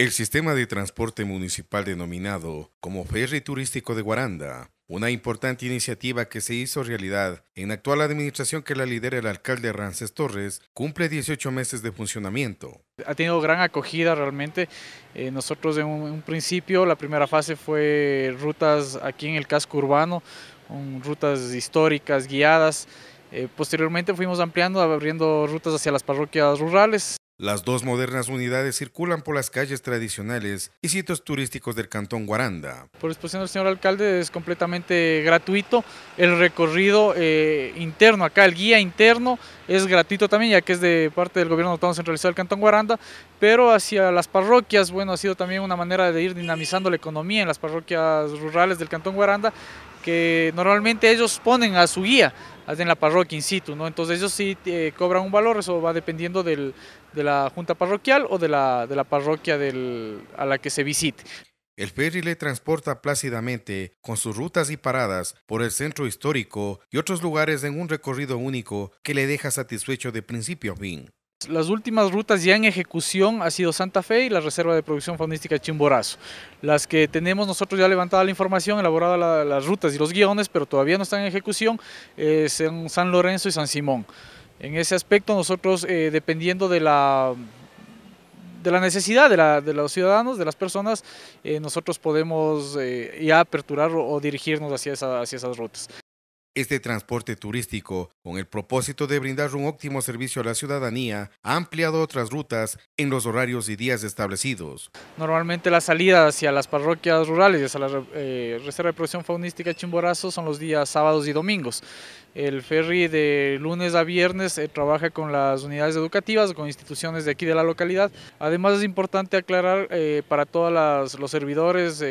El sistema de transporte municipal denominado como Ferry Turístico de Guaranda, una importante iniciativa que se hizo realidad en la actual administración que la lidera el alcalde Rances Torres, cumple 18 meses de funcionamiento. Ha tenido gran acogida realmente. Eh, nosotros en un, principio, la primera fase fue rutas aquí en el casco urbano, rutas históricas, guiadas. Eh, posteriormente fuimos ampliando, abriendo rutas hacia las parroquias rurales, las dos modernas unidades circulan por las calles tradicionales y sitios turísticos del Cantón Guaranda. Por disposición del señor alcalde es completamente gratuito el recorrido eh, interno, acá el guía interno es gratuito también ya que es de parte del gobierno autónomo centralizado del Cantón Guaranda, pero hacia las parroquias, bueno, ha sido también una manera de ir dinamizando la economía en las parroquias rurales del Cantón Guaranda que normalmente ellos ponen a su guía, en la parroquia in situ, ¿no? Entonces ellos sí eh, cobran un valor, eso va dependiendo de la junta parroquial o de la, de la parroquia a la que se visite. El ferry le transporta plácidamente, con sus rutas y paradas, por el centro histórico y otros lugares en un recorrido único que le deja satisfecho de principio a fin. Las últimas rutas ya en ejecución ha sido Santa Fe y la Reserva de Producción Faunística Chimborazo. Las que tenemos nosotros ya levantada la información, elaborada las rutas y los guiones, pero todavía no están en ejecución, son San Lorenzo y San Simón. En ese aspecto nosotros, eh, dependiendo de la de la necesidad de, los ciudadanos, de las personas, eh, nosotros podemos eh, ya aperturar o, dirigirnos hacia esas rutas este transporte turístico con el propósito de brindar un óptimo servicio a la ciudadanía, ha ampliado otras rutas en los horarios y días establecidos. Normalmente las salidas hacia las parroquias rurales, hacia la eh, Reserva de Protección Faunística Chimborazo son los días sábados y domingos. El ferry de lunes a viernes eh, trabaja con las unidades educativas, con instituciones de aquí de la localidad. Además es importante aclarar eh, para todos los servidores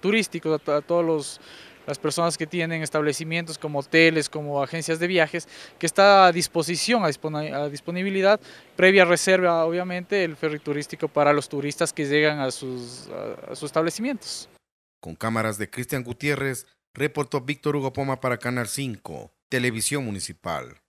turísticos, a todos los las personas que tienen establecimientos como hoteles, como agencias de viajes, que está a disposición, a, disponibilidad, previa reserva obviamente, el ferry turístico para los turistas que llegan a sus, a sus establecimientos. Con cámaras de Cristian Gutiérrez, reportó Víctor Hugo Poma para Canal 5, Televisión Municipal.